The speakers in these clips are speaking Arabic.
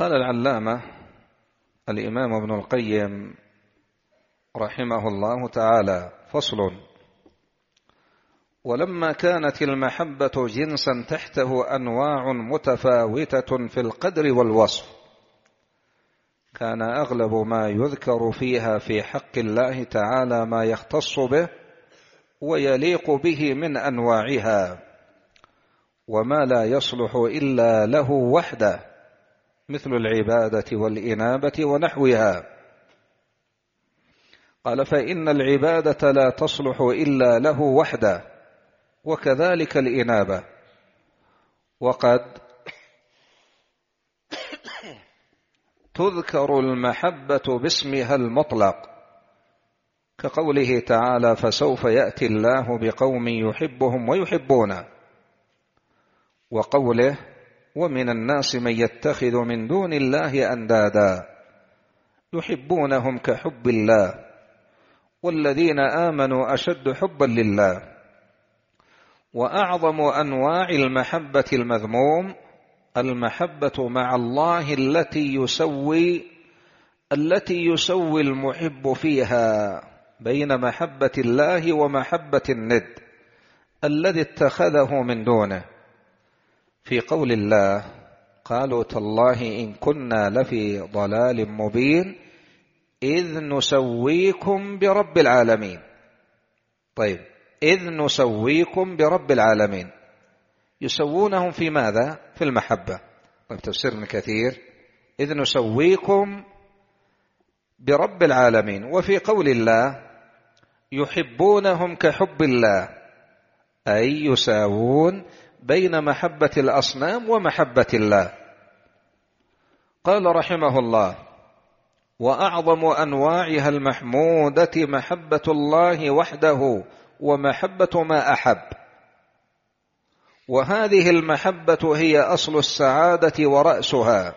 قال العلامة الإمام ابن القيم رحمه الله تعالى فصل ولما كانت المحبة جنسا تحته أنواع متفاوتة في القدر والوصف كان أغلب ما يذكر فيها في حق الله تعالى ما يختص به ويليق به من أنواعها وما لا يصلح إلا له وحده مثل العبادة والإنابة ونحوها قال فإن العبادة لا تصلح إلا له وحده وكذلك الإنابة وقد تذكر المحبة باسمها المطلق كقوله تعالى فسوف يأتي الله بقوم يحبهم ويحبونه وقوله ومن الناس من يتخذ من دون الله اندادا يحبونهم كحب الله والذين امنوا اشد حبا لله واعظم انواع المحبه المذموم المحبه مع الله التي يسوي التي يسوي المحب فيها بين محبه الله ومحبه الند الذي اتخذه من دونه في قول الله قالوا تالله إن كنا لفي ضلال مبين إذ نسويكم برب العالمين طيب إذ نسويكم برب العالمين يسوونهم في ماذا؟ في المحبة طيب تفسير كثير إذ نسويكم برب العالمين وفي قول الله يحبونهم كحب الله أي يساوون بين محبة الأصنام ومحبة الله قال رحمه الله وأعظم أنواعها المحمودة محبة الله وحده ومحبة ما أحب وهذه المحبة هي أصل السعادة ورأسها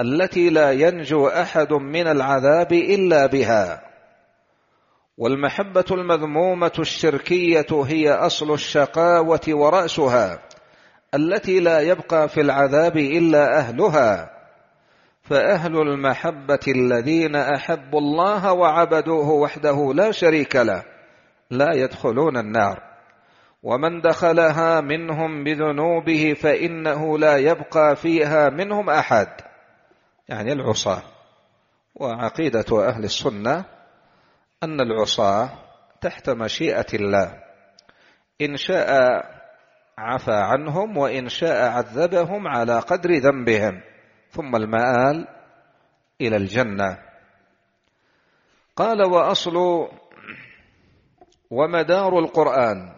التي لا ينجو أحد من العذاب إلا بها والمحبة المذمومة الشركية هي أصل الشقاوة ورأسها التي لا يبقى في العذاب إلا أهلها فأهل المحبة الذين أحبوا الله وعبدوه وحده لا شريك له لا يدخلون النار ومن دخلها منهم بذنوبه فإنه لا يبقى فيها منهم أحد يعني العصاة وعقيدة أهل السنة أن العصاة تحت مشيئة الله إن شاء عفى عنهم وإن شاء عذبهم على قدر ذنبهم ثم المآل إلى الجنة قال وأصل ومدار القرآن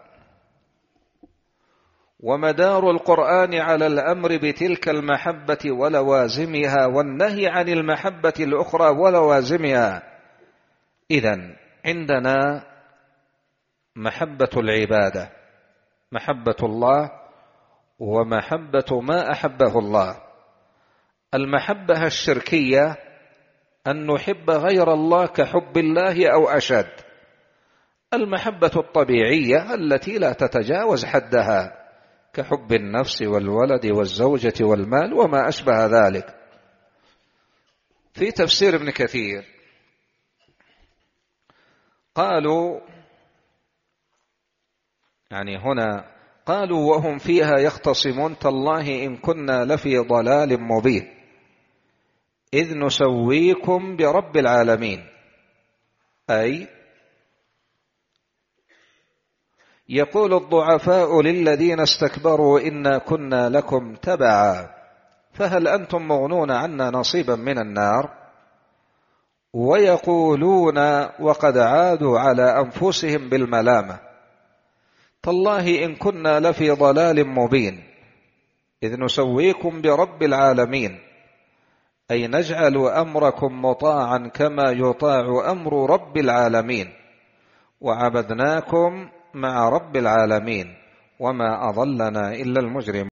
ومدار القرآن على الأمر بتلك المحبة ولوازمها والنهي عن المحبة الأخرى ولوازمها إذا عندنا محبة العبادة محبة الله ومحبة ما أحبه الله المحبة الشركية أن نحب غير الله كحب الله أو أشد المحبة الطبيعية التي لا تتجاوز حدها كحب النفس والولد والزوجة والمال وما أشبه ذلك في تفسير ابن كثير قالوا يعني هنا قالوا وهم فيها يختصمون تالله إن كنا لفي ضلال مبين إذ نسويكم برب العالمين أي يقول الضعفاء للذين استكبروا إنا كنا لكم تبعا فهل أنتم مغنون عنا نصيبا من النار؟ ويقولون وقد عادوا على أنفسهم بالملامة تالله إن كنا لفي ضلال مبين إذ نسويكم برب العالمين أي نجعل أمركم مطاعا كما يطاع أمر رب العالمين وعبدناكم مع رب العالمين وما أضلنا إلا المجرم